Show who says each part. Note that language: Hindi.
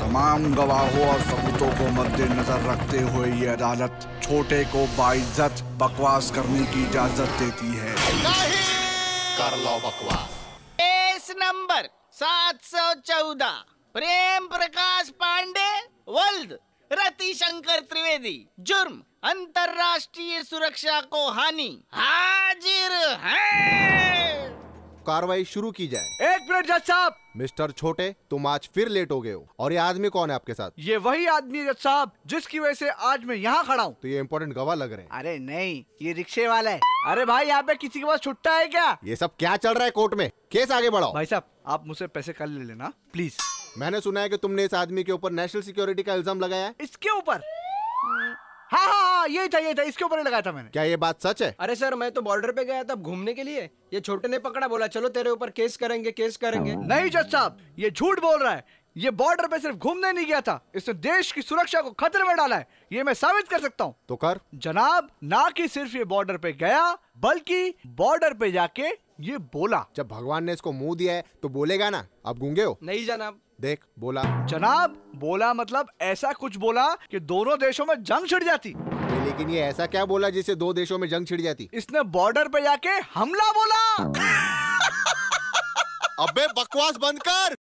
Speaker 1: तमाम गवाहों और सबूतों को मद्देनजर रखते हुए ये अदालत छोटे को बाइज्जत बकवास करने की इजाजत देती है नहीं! कर लो बकवास
Speaker 2: केस नंबर सात सौ चौदह प्रेम प्रकाश पांडे वर्ल्ड रति शंकर त्रिवेदी जुर्म अंतर्राष्ट्रीय सुरक्षा को हानि हाजिर है
Speaker 3: कार्रवाई शुरू की जाए ब्रिगेडियर जज साहब मिस्टर छोटे तुम
Speaker 4: आज फिर लेट हो गए हो और ये आदमी कौन है आपके साथ ये वही आदमी है जज साहब जिसकी वजह से आज मैं यहाँ खड़ा हूँ तो ये इम्पोर्टेंट गवाह लग रहे हैं अरे नहीं ये रिक्शे वाला है अरे भाई यहाँ पे किसी के पास छुट्टा है क्या ये सब क्या चल रहा है कोर्ट में केस आगे बढ़ाओ भाई साहब आप मुझसे पैसे कल ले लेना प्लीज मैंने सुना है की तुमने इस आदमी के ऊपर नेशनल सिक्योरिटी का इल्जाम लगाया इसके ऊपर हाँ हाँ हाँ ये था ये था इसके ऊपर लगाया था मैंने क्या ये बात सच है अरे सर मैं तो बॉर्डर पे गया था घूमने के लिए ये छोटे ने पकड़ा बोला चलो तेरे ऊपर केस करेंगे केस करेंगे नहीं जज साहब ये झूठ बोल रहा है ये बॉर्डर पे सिर्फ घूमने नहीं गया था इसने देश की सुरक्षा को खतरे में डाला है ये मैं साबित कर सकता हूँ तो कर जनाब ना कि सिर्फ ये बॉर्डर पे गया बल्कि बॉर्डर पे जाके ये बोला जब भगवान ने इसको मुंह दिया है तो बोलेगा ना आप गूंगे हो नहीं जनाब देख बोला जनाब बोला मतलब ऐसा कुछ बोला कि दोनों देशों में जंग छिड़ जाती लेकिन ये ऐसा क्या बोला जिससे दो देशों में जंग छिड़ जाती इसने बॉर्डर पे जाके हमला बोला अबे बकवास बंद कर